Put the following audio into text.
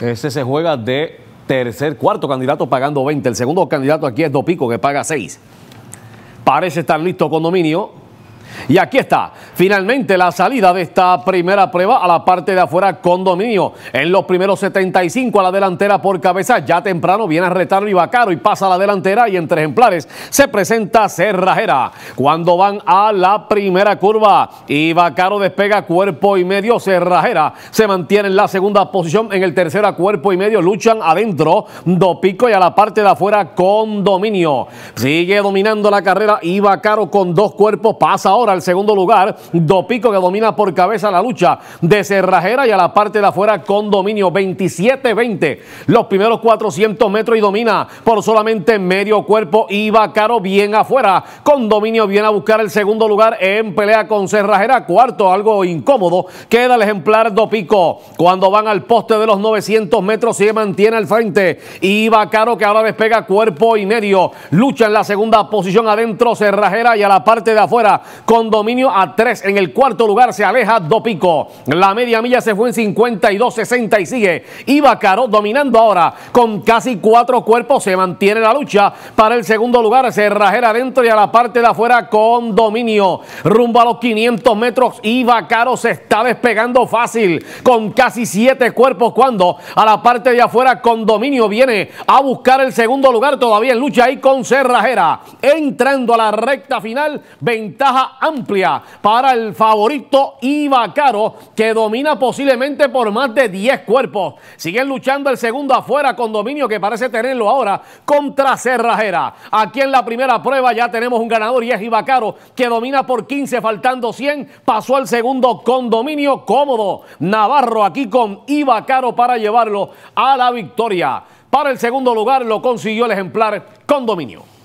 Ese se juega de tercer, cuarto candidato pagando 20. El segundo candidato aquí es Dopico, que paga 6. Parece estar listo Condominio y aquí está, finalmente la salida de esta primera prueba a la parte de afuera con dominio En los primeros 75 a la delantera por cabeza, ya temprano viene a retar y y pasa a la delantera y entre ejemplares se presenta Cerrajera. Cuando van a la primera curva y despega cuerpo y medio, Cerrajera se mantiene en la segunda posición, en el tercero a cuerpo y medio, luchan adentro, Dopico y a la parte de afuera con dominio Sigue dominando la carrera y con dos cuerpos pasa otro al segundo lugar. Dopico que domina por cabeza la lucha de Cerrajera y a la parte de afuera con dominio 27-20. Los primeros 400 metros y domina por solamente medio cuerpo y caro bien afuera. Con dominio viene a buscar el segundo lugar en pelea con Cerrajera. Cuarto, algo incómodo. Queda el ejemplar Dopico. Cuando van al poste de los 900 metros se mantiene al frente. Y caro que ahora despega cuerpo y medio. Lucha en la segunda posición adentro Cerrajera y a la parte de afuera. Condominio a 3. En el cuarto lugar se aleja Dopico. La media milla se fue en 52-60 y sigue. Ibacaro dominando ahora con casi cuatro cuerpos. Se mantiene la lucha para el segundo lugar. Cerrajera adentro y a la parte de afuera Condominio. Rumbo a los 500 metros. Ibacaro se está despegando fácil con casi siete cuerpos cuando a la parte de afuera Condominio viene a buscar el segundo lugar. Todavía en lucha ahí con Cerrajera. Entrando a la recta final. Ventaja amplia para el favorito Caro, que domina posiblemente por más de 10 cuerpos. Siguen luchando el segundo afuera con dominio que parece tenerlo ahora contra Cerrajera. Aquí en la primera prueba ya tenemos un ganador y es Ibacaro, que domina por 15, faltando 100. Pasó al segundo Condominio, cómodo. Navarro aquí con Caro para llevarlo a la victoria. Para el segundo lugar lo consiguió el ejemplar Condominio.